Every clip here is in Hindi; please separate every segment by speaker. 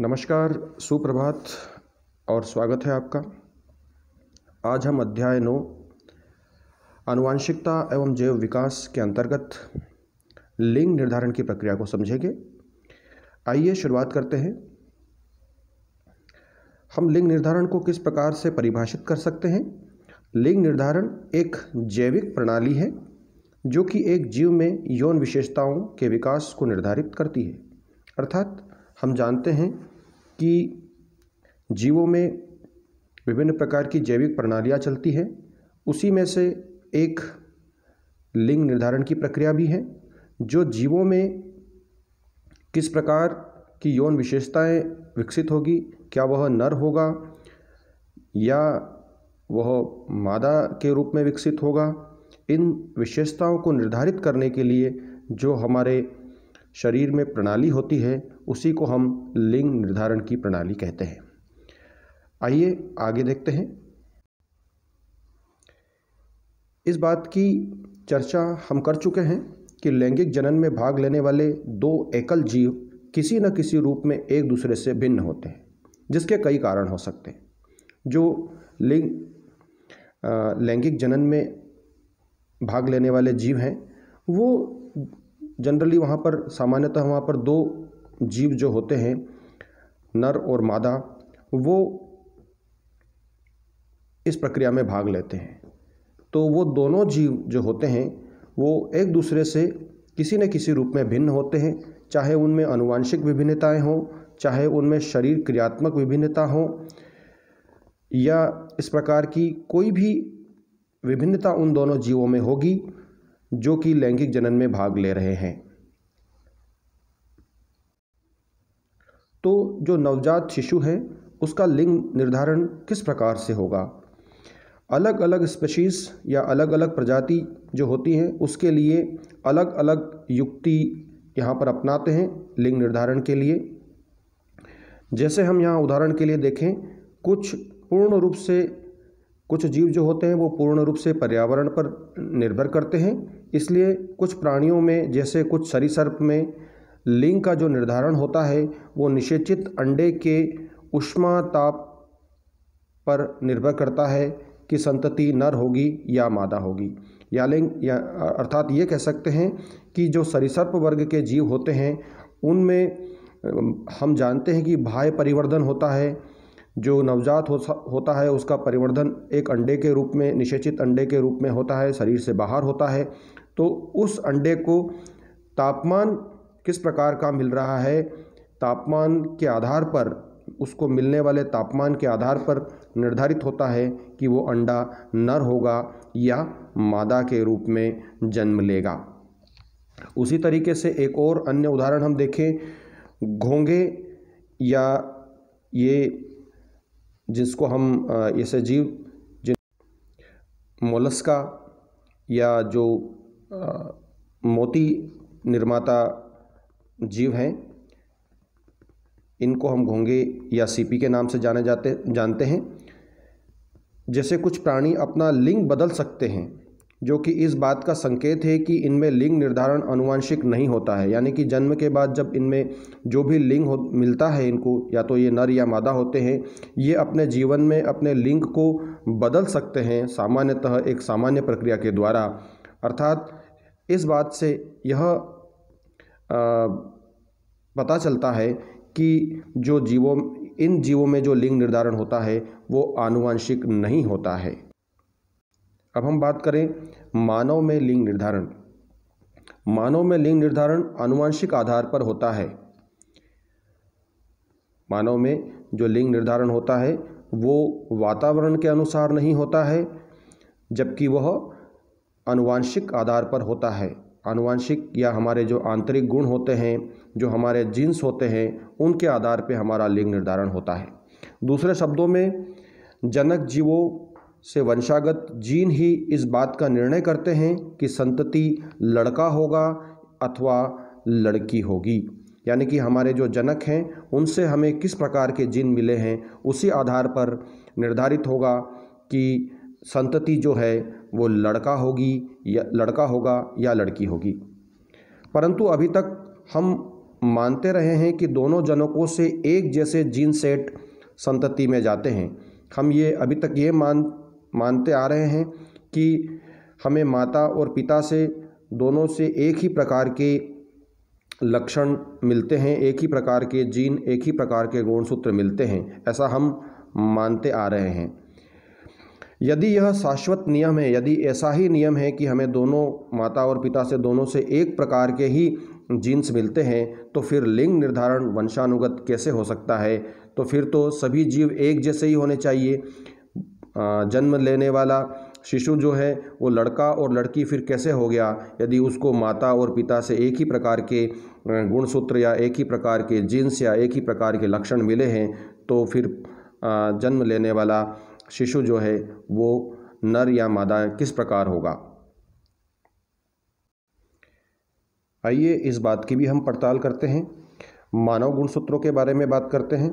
Speaker 1: नमस्कार सुप्रभात और स्वागत है आपका आज हम अध्याय नौ आनुवांशिकता एवं जैव विकास के अंतर्गत लिंग निर्धारण की प्रक्रिया को समझेंगे आइए शुरुआत करते हैं हम लिंग निर्धारण को किस प्रकार से परिभाषित कर सकते हैं लिंग निर्धारण एक जैविक प्रणाली है जो कि एक जीव में यौन विशेषताओं के विकास को निर्धारित करती है अर्थात हम जानते हैं कि जीवों में विभिन्न प्रकार की जैविक प्रणालियाँ चलती हैं उसी में से एक लिंग निर्धारण की प्रक्रिया भी है जो जीवों में किस प्रकार की यौन विशेषताएं विकसित होगी क्या वह नर होगा या वह मादा के रूप में विकसित होगा इन विशेषताओं को निर्धारित करने के लिए जो हमारे शरीर में प्रणाली होती है उसी को हम लिंग निर्धारण की प्रणाली कहते हैं आइए आगे देखते हैं इस बात की चर्चा हम कर चुके हैं कि लैंगिक जनन में भाग लेने वाले दो एकल जीव किसी न किसी रूप में एक दूसरे से भिन्न होते हैं जिसके कई कारण हो सकते हैं जो लिंग लैंगिक जनन में भाग लेने वाले जीव हैं वो जनरली वहाँ पर सामान्यतः वहाँ पर दो जीव जो होते हैं नर और मादा वो इस प्रक्रिया में भाग लेते हैं तो वो दोनों जीव जो होते हैं वो एक दूसरे से किसी न किसी रूप में भिन्न होते हैं चाहे उनमें अनुवांशिक विभिन्नताएं हों चाहे उनमें शरीर क्रियात्मक विभिन्नता हो या इस प्रकार की कोई भी विभिन्नता उन दोनों जीवों में होगी जो कि लैंगिक जनन में भाग ले रहे हैं तो जो नवजात शिशु है उसका लिंग निर्धारण किस प्रकार से होगा अलग अलग स्पेशीज़ या अलग अलग प्रजाति जो होती हैं उसके लिए अलग अलग युक्ति यहाँ पर अपनाते हैं लिंग निर्धारण के लिए जैसे हम यहाँ उदाहरण के लिए देखें कुछ पूर्ण रूप से कुछ जीव जो होते हैं वो पूर्ण रूप से पर्यावरण पर निर्भर करते हैं इसलिए कुछ प्राणियों में जैसे कुछ सरीसर्प में लिंग का जो निर्धारण होता है वो निषेचित अंडे के उष्मा ताप पर निर्भर करता है कि संतति नर होगी या मादा होगी या लिंग या अर्थात ये कह सकते हैं कि जो सरीसर्प वर्ग के जीव होते हैं उनमें हम जानते हैं कि भाई परिवर्धन होता है जो नवजात हो, होता है उसका परिवर्धन एक अंडे के रूप में निषेचित अंडे के रूप में होता है शरीर से बाहर होता है तो उस अंडे को तापमान किस प्रकार का मिल रहा है तापमान के आधार पर उसको मिलने वाले तापमान के आधार पर निर्धारित होता है कि वो अंडा नर होगा या मादा के रूप में जन्म लेगा उसी तरीके से एक और अन्य उदाहरण हम देखें घोंगे या ये जिसको हम ऐसे जीव जिन मोलस्का या जो मोती निर्माता जीव हैं इनको हम घोंगे या सीपी के नाम से जाने जाते जानते हैं जैसे कुछ प्राणी अपना लिंग बदल सकते हैं जो कि इस बात का संकेत है कि इनमें लिंग निर्धारण अनुवांशिक नहीं होता है यानी कि जन्म के बाद जब इनमें जो भी लिंग हो मिलता है इनको या तो ये नर या मादा होते हैं ये अपने जीवन में अपने लिंग को बदल सकते हैं सामान्यतः एक सामान्य प्रक्रिया के द्वारा अर्थात इस बात से यह पता चलता है कि जो जीवों इन जीवों में जो लिंग निर्धारण होता है वो आनुवंशिक नहीं होता है अब हम बात करें मानव में लिंग निर्धारण मानव में लिंग निर्धारण आनुवंशिक आधार पर होता है मानव में जो लिंग निर्धारण होता है वो वातावरण के अनुसार नहीं होता है जबकि वह अनुवांशिक आधार पर होता है अनुवांशिक या हमारे जो आंतरिक गुण होते हैं जो हमारे जीन्स होते हैं उनके आधार पर हमारा लिंग निर्धारण होता है दूसरे शब्दों में जनक जीवों से वंशागत जीन ही इस बात का निर्णय करते हैं कि संतति लड़का होगा अथवा लड़की होगी यानी कि हमारे जो जनक हैं उनसे हमें किस प्रकार के जीन मिले हैं उसी आधार पर निर्धारित होगा कि संतति जो है वो लड़का होगी या लड़का होगा या लड़की होगी परंतु अभी तक हम मानते रहे हैं कि दोनों जनकों से एक जैसे जीन सेट संतति में जाते हैं हम ये अभी तक ये मान मानते आ रहे हैं कि हमें माता और पिता से दोनों से एक ही प्रकार के लक्षण मिलते हैं एक ही प्रकार के जीन एक ही प्रकार के गुणसूत्र मिलते हैं ऐसा हम मानते आ रहे हैं यदि यह शाश्वत नियम है यदि ऐसा ही नियम है कि हमें दोनों माता और पिता से दोनों से एक प्रकार के ही जीन्स मिलते हैं तो फिर लिंग निर्धारण वंशानुगत कैसे हो सकता है तो फिर तो सभी जीव एक जैसे ही होने चाहिए जन्म लेने वाला शिशु जो है वो लड़का और लड़की फिर कैसे हो गया यदि उसको माता और पिता से एक ही प्रकार के गुणसूत्र या एक ही प्रकार के जीन्स या एक ही प्रकार के लक्षण मिले हैं तो फिर जन्म लेने वाला शिशु जो है वो नर या मादा किस प्रकार होगा आइए इस बात की भी हम पड़ताल करते हैं मानव गुणसूत्रों के बारे में बात करते हैं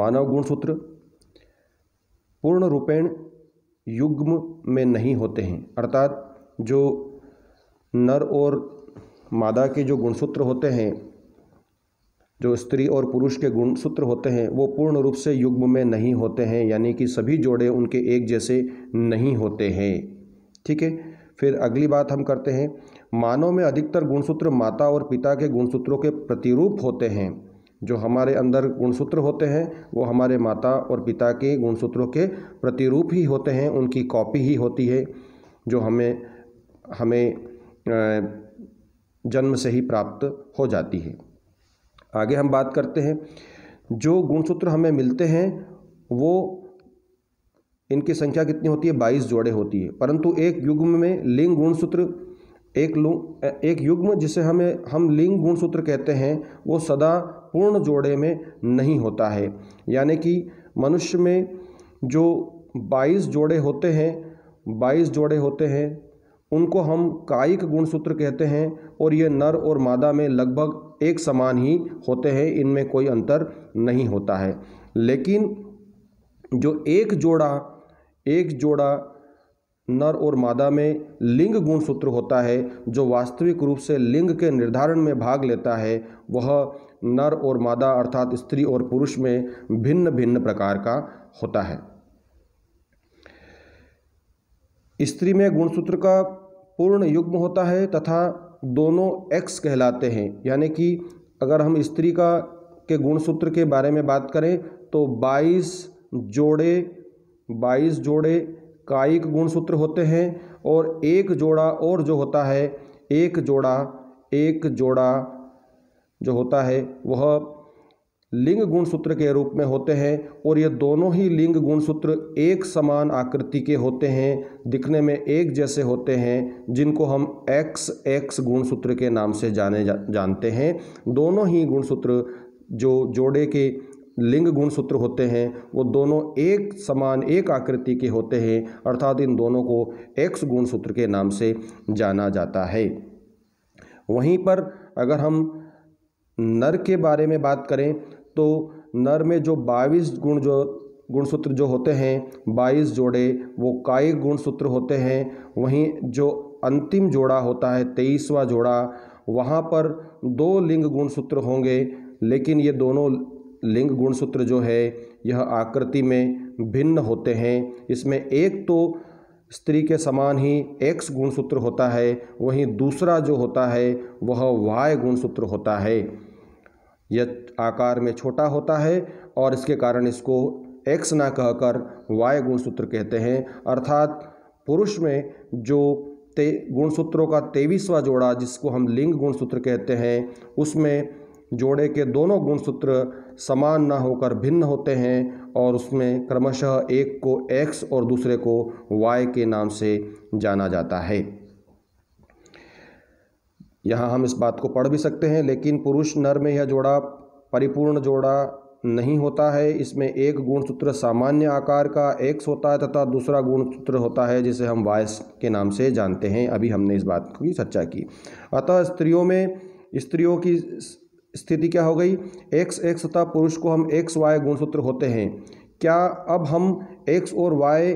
Speaker 1: मानव गुणसूत्र पूर्ण रूपेण युग्म में नहीं होते हैं अर्थात जो नर और मादा के जो गुणसूत्र होते हैं जो स्त्री और पुरुष के गुण सूत्र होते हैं वो पूर्ण रूप से युग्म में नहीं होते हैं यानी कि सभी जोड़े उनके एक जैसे नहीं होते हैं ठीक है फिर अगली बात हम करते हैं मानव में अधिकतर गुणसूत्र माता और पिता के गुणसूत्रों के प्रतिरूप होते हैं जो हमारे अंदर गुणसूत्र होते हैं वो हमारे माता और पिता के गुणसूत्रों के प्रतिरूप ही होते हैं उनकी कॉपी ही होती है जो हमें हमें जन्म से ही प्राप्त हो जाती है आगे हम बात करते हैं जो गुणसूत्र हमें मिलते हैं वो इनकी संख्या कितनी होती है बाईस जोड़े होती है परंतु एक युग्म में लिंग गुणसूत्र एक लु एक युग्म जिसे हमें हम लिंग गुणसूत्र कहते हैं वो सदा पूर्ण जोड़े में नहीं होता है यानी कि मनुष्य में जो बाईस जोड़े होते हैं बाईस जोड़े होते हैं उनको हम कायिक गुणसूत्र कहते हैं और ये नर और मादा में लगभग एक समान ही होते हैं इनमें कोई अंतर नहीं होता है लेकिन जो एक जोड़ा एक जोड़ा नर और मादा में लिंग गुणसूत्र होता है जो वास्तविक रूप से लिंग के निर्धारण में भाग लेता है वह नर और मादा अर्थात स्त्री और पुरुष में भिन्न भिन्न प्रकार का होता है स्त्री में गुणसूत्र का पूर्ण युग्म होता है तथा दोनों एक्स कहलाते हैं यानी कि अगर हम स्त्री का के गुणसूत्र के बारे में बात करें तो 22 जोड़े 22 जोड़े कायिक गुणसूत्र होते हैं और एक जोड़ा और जो होता है एक जोड़ा एक जोड़ा जो होता है वह लिंग गुणसूत्र के रूप में होते हैं और ये दोनों ही लिंग गुणसूत्र एक समान आकृति के होते हैं दिखने में एक जैसे होते हैं जिनको हम एक्स एक्स गुणसूत्र के नाम से जाने जा, जानते हैं दोनों ही गुणसूत्र जो जोड़े के लिंग गुणसूत्र होते हैं वो दोनों एक समान एक आकृति के होते हैं अर्थात इन दोनों को एक्स गुणसूत्र के नाम से जाना जाता है वहीं पर अगर हम नर के बारे में बात करें तो नर में जो बाईस गुण जो गुणसूत्र जो होते हैं बाईस जोड़े वो कायिक गुणसूत्र होते हैं वहीं जो अंतिम जोड़ा होता है तेईसवा जोड़ा वहाँ पर दो लिंग गुणसूत्र होंगे लेकिन ये दोनों लिंग गुणसूत्र जो है यह आकृति में भिन्न होते हैं इसमें एक तो स्त्री के समान ही एक्स गुणसूत्र होता है वहीं दूसरा जो होता है वह वाय गुणसूत्र होता है यह आकार में छोटा होता है और इसके कारण इसको एक्स ना कहकर वाई गुणसूत्र कहते हैं अर्थात पुरुष में जो ते गुणसूत्रों का तेईसवा जोड़ा जिसको हम लिंग गुणसूत्र कहते हैं उसमें जोड़े के दोनों गुणसूत्र समान ना होकर भिन्न होते हैं और उसमें क्रमशः एक को एक्स और दूसरे को वाई के नाम से जाना जाता है यहाँ हम इस बात को पढ़ भी सकते हैं लेकिन पुरुष नर में यह जोड़ा परिपूर्ण जोड़ा नहीं होता है इसमें एक गुणसूत्र सामान्य आकार का एक्स होता है तथा दूसरा गुणसूत्र होता है जिसे हम वायस के नाम से जानते हैं अभी हमने इस बात की चर्चा की अतः स्त्रियों में स्त्रियों की स्थिति क्या हो गई एक्स एक्स तथा पुरुष को हम एक्स वाई गुणसूत्र होते हैं क्या अब हम एक्स और वाई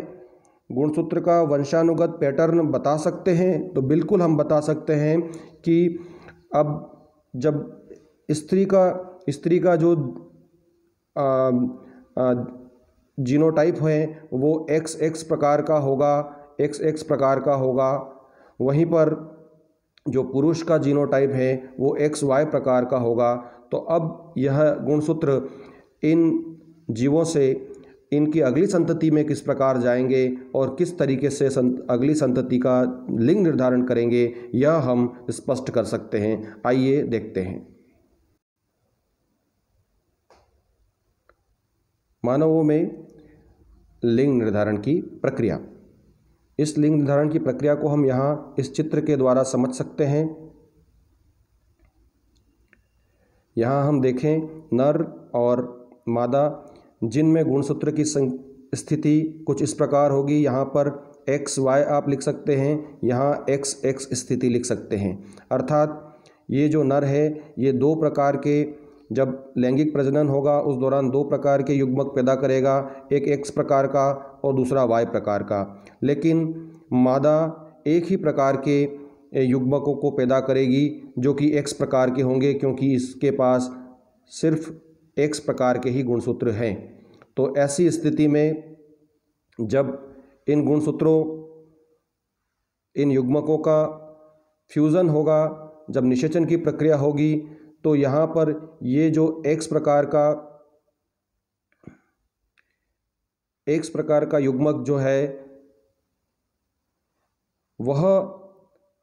Speaker 1: गुणसूत्र का वंशानुगत पैटर्न बता सकते हैं तो बिल्कुल हम बता सकते हैं कि अब जब स्त्री का स्त्री का जो जीनोटाइप है वो एक्स एक्स प्रकार का होगा एक्स एक्स प्रकार का होगा वहीं पर जो पुरुष का जीनोटाइप है वो एक्स वाई प्रकार का होगा तो अब यह गुणसूत्र इन जीवों से इनकी अगली संतति में किस प्रकार जाएंगे और किस तरीके से संत, अगली संतति का लिंग निर्धारण करेंगे यह हम स्पष्ट कर सकते हैं आइए देखते हैं मानवों में लिंग निर्धारण की प्रक्रिया इस लिंग निर्धारण की प्रक्रिया को हम यहाँ इस चित्र के द्वारा समझ सकते हैं यहाँ हम देखें नर और मादा जिनमें गुणसूत्र की स्थिति कुछ इस प्रकार होगी यहाँ पर एक्स वाई आप लिख सकते हैं यहाँ एक्स एक्स स्थिति लिख सकते हैं अर्थात ये जो नर है ये दो प्रकार के जब लैंगिक प्रजनन होगा उस दौरान दो प्रकार के युग्मक पैदा करेगा एक एक्स प्रकार का और दूसरा वाई प्रकार का लेकिन मादा एक ही प्रकार के युग्मकों को पैदा करेगी जो कि एक्स प्रकार के होंगे क्योंकि इसके पास सिर्फ एक्स प्रकार के ही गुणसूत्र हैं तो ऐसी स्थिति में जब इन गुणसूत्रों इन युग्मकों का फ्यूज़न होगा जब निषेचन की प्रक्रिया होगी तो यहाँ पर ये जो एक्स प्रकार का एक्स प्रकार का युग्मक जो है वह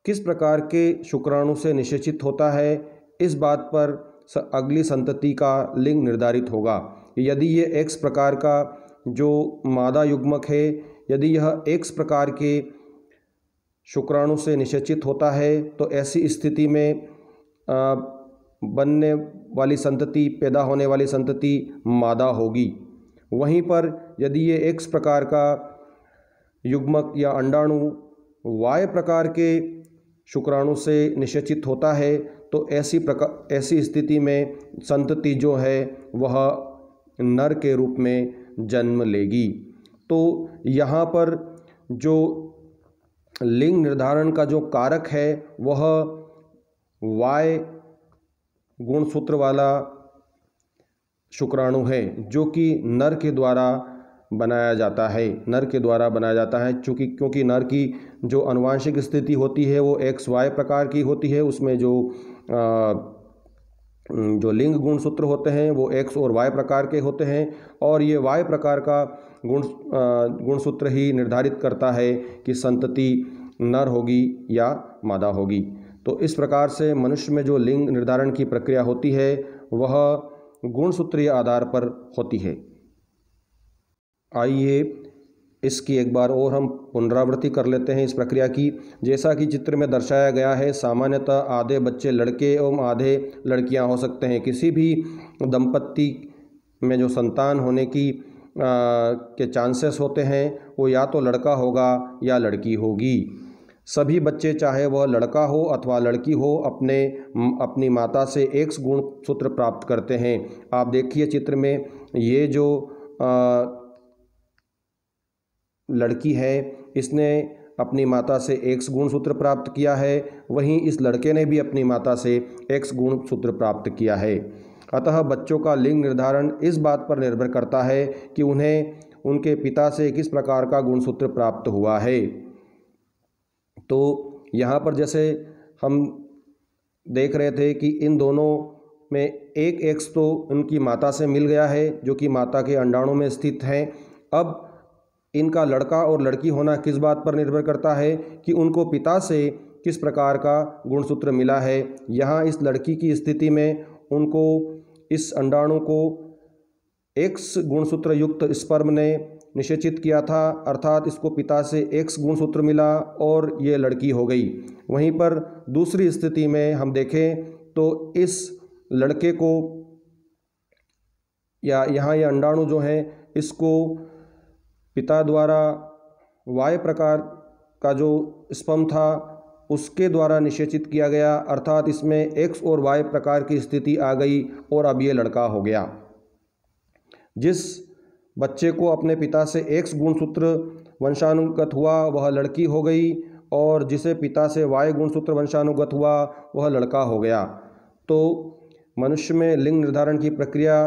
Speaker 1: किस प्रकार के शुक्राणु से निषेचित होता है इस बात पर अगली संतति का लिंग निर्धारित होगा यदि ये एक्स प्रकार का जो मादा युग्मक है यदि यह एक्स प्रकार के शुक्राणु से निषेचित होता है तो ऐसी स्थिति में आ, बनने वाली संतति पैदा होने वाली संतति मादा होगी वहीं पर यदि ये एक्स प्रकार का युग्मक या अंडाणु वाय प्रकार के शुक्राणु से निषेचित होता है तो ऐसी प्रकार ऐसी स्थिति में संतति जो है वह नर के रूप में जन्म लेगी तो यहाँ पर जो लिंग निर्धारण का जो कारक है वह वाय गुणसूत्र वाला शुक्राणु है जो कि नर के द्वारा बनाया जाता है नर के द्वारा बनाया जाता है चूँकि क्योंकि नर की जो अनुवांशिक स्थिति होती है वो एक्स वाई प्रकार की होती है उसमें जो जो लिंग गुण सूत्र होते हैं वो एक्स और वाई प्रकार के होते हैं और ये वाई प्रकार का गुण गुणसूत्र ही निर्धारित करता है कि संतति नर होगी या मादा होगी तो इस प्रकार से मनुष्य में जो लिंग निर्धारण की प्रक्रिया होती है वह गुणसूत्रीय आधार पर होती है आइए इसकी एक बार और हम पुनरावृत्ति कर लेते हैं इस प्रक्रिया की जैसा कि चित्र में दर्शाया गया है सामान्यतः आधे बच्चे लड़के एवं आधे लड़कियां हो सकते हैं किसी भी दंपत्ति में जो संतान होने की आ, के चांसेस होते हैं वो या तो लड़का होगा या लड़की होगी सभी बच्चे चाहे वह लड़का हो अथवा लड़की हो अपने अपनी माता से एक गुण सूत्र प्राप्त करते हैं आप देखिए चित्र में ये जो आ, लड़की है इसने अपनी माता से एक्स गुण सूत्र प्राप्त किया है वहीं इस लड़के ने भी अपनी माता से एक्स गुण सूत्र प्राप्त किया है अतः बच्चों का लिंग निर्धारण इस बात पर निर्भर करता है कि उन्हें उनके पिता से किस प्रकार का गुणसूत्र प्राप्त हुआ है तो यहाँ पर जैसे हम देख रहे थे कि इन दोनों में एक एक्स तो उनकी माता से मिल गया है जो कि माता के अंडाणों में स्थित हैं अब इनका लड़का और लड़की होना किस बात पर निर्भर करता है कि उनको पिता से किस प्रकार का गुणसूत्र मिला है यहाँ इस लड़की की स्थिति में उनको इस अंडाणु को एक्स गुणसूत्र युक्त स्पर्म ने निषेचित किया था अर्थात इसको पिता से एक्स गुणसूत्र मिला और ये लड़की हो गई वहीं पर दूसरी स्थिति में हम देखें तो इस लड़के को या यहाँ ये यह अंडाणु जो है इसको पिता द्वारा वाय प्रकार का जो स्पम था उसके द्वारा निषेचित किया गया अर्थात इसमें एक्स और वाई प्रकार की स्थिति आ गई और अब ये लड़का हो गया जिस बच्चे को अपने पिता से एक्स गुणसूत्र वंशानुगत हुआ वह लड़की हो गई और जिसे पिता से वाय गुणसूत्र वंशानुगत हुआ वह लड़का हो गया तो मनुष्य में लिंग निर्धारण की प्रक्रिया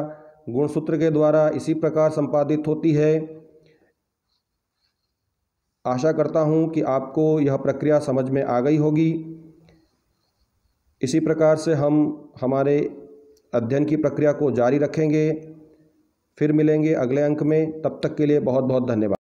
Speaker 1: गुणसूत्र के द्वारा इसी प्रकार संपादित होती है आशा करता हूँ कि आपको यह प्रक्रिया समझ में आ गई होगी इसी प्रकार से हम हमारे अध्ययन की प्रक्रिया को जारी रखेंगे फिर मिलेंगे अगले अंक में तब तक के लिए बहुत बहुत धन्यवाद